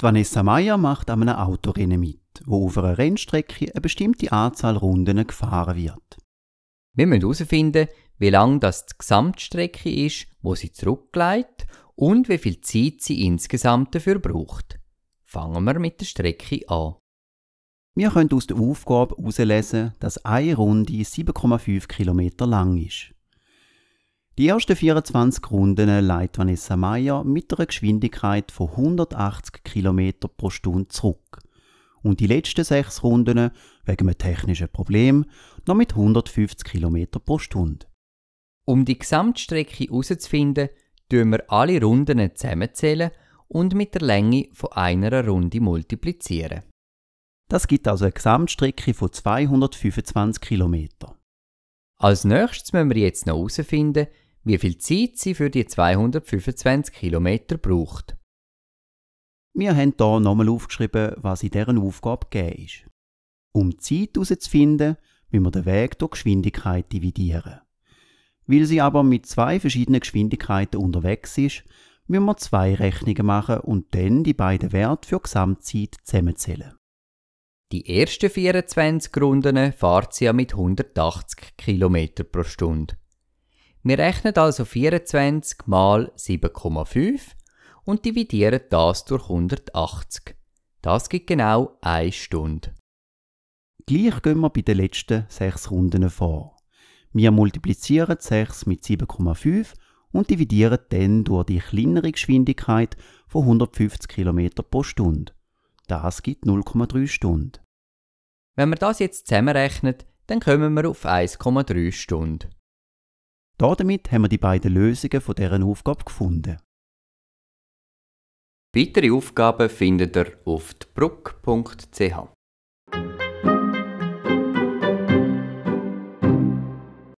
Vanessa Meyer macht an einem Autorennen mit, wo auf einer Rennstrecke eine bestimmte Anzahl Runden gefahren wird. Wir müssen herausfinden, wie lang das die Gesamtstrecke ist, wo sie zurücklegt und wie viel Zeit sie insgesamt dafür braucht. Fangen wir mit der Strecke an. Wir können aus der Aufgabe herauslesen, dass eine Runde 7,5 Kilometer lang ist. Die ersten 24 Runden leitet Vanessa Meyer mit einer Geschwindigkeit von 180 km pro Stunde zurück. Und die letzten sechs Runden wegen einem technischen Problem noch mit 150 km pro Stunde. Um die Gesamtstrecke herauszufinden, tun wir alle Runden zusammenzählen und mit der Länge von einer Runde multiplizieren. Das gibt also eine Gesamtstrecke von 225 km. Als nächstes müssen wir jetzt noch herausfinden, wie viel Zeit sie für die 225 km braucht. Wir haben hier nochmal aufgeschrieben, was in deren Aufgabe gegeben ist. Um die Zeit herauszufinden, müssen wir den Weg durch Geschwindigkeit dividieren. Weil sie aber mit zwei verschiedenen Geschwindigkeiten unterwegs ist, müssen wir zwei Rechnungen machen und dann die beiden Werte für die Gesamtzeit zusammenzählen. Die ersten 24 Runden fahrt sie ja mit 180 km pro Stunde. Wir rechnen also 24 mal 7,5 und dividieren das durch 180. Das gibt genau 1 Stunde. Gleich gehen wir bei den letzten 6 Runden vor. Wir multiplizieren 6 mit 7,5 und dividieren dann durch die kleinere Geschwindigkeit von 150 km pro Stunde. Das gibt 0,3 Stunden. Wenn wir das jetzt zusammenrechnen, dann kommen wir auf 1,3 Stunden. Damit haben wir die beiden Lösungen von deren Aufgabe gefunden. Weitere Aufgaben findet ihr auf dbruck.ch.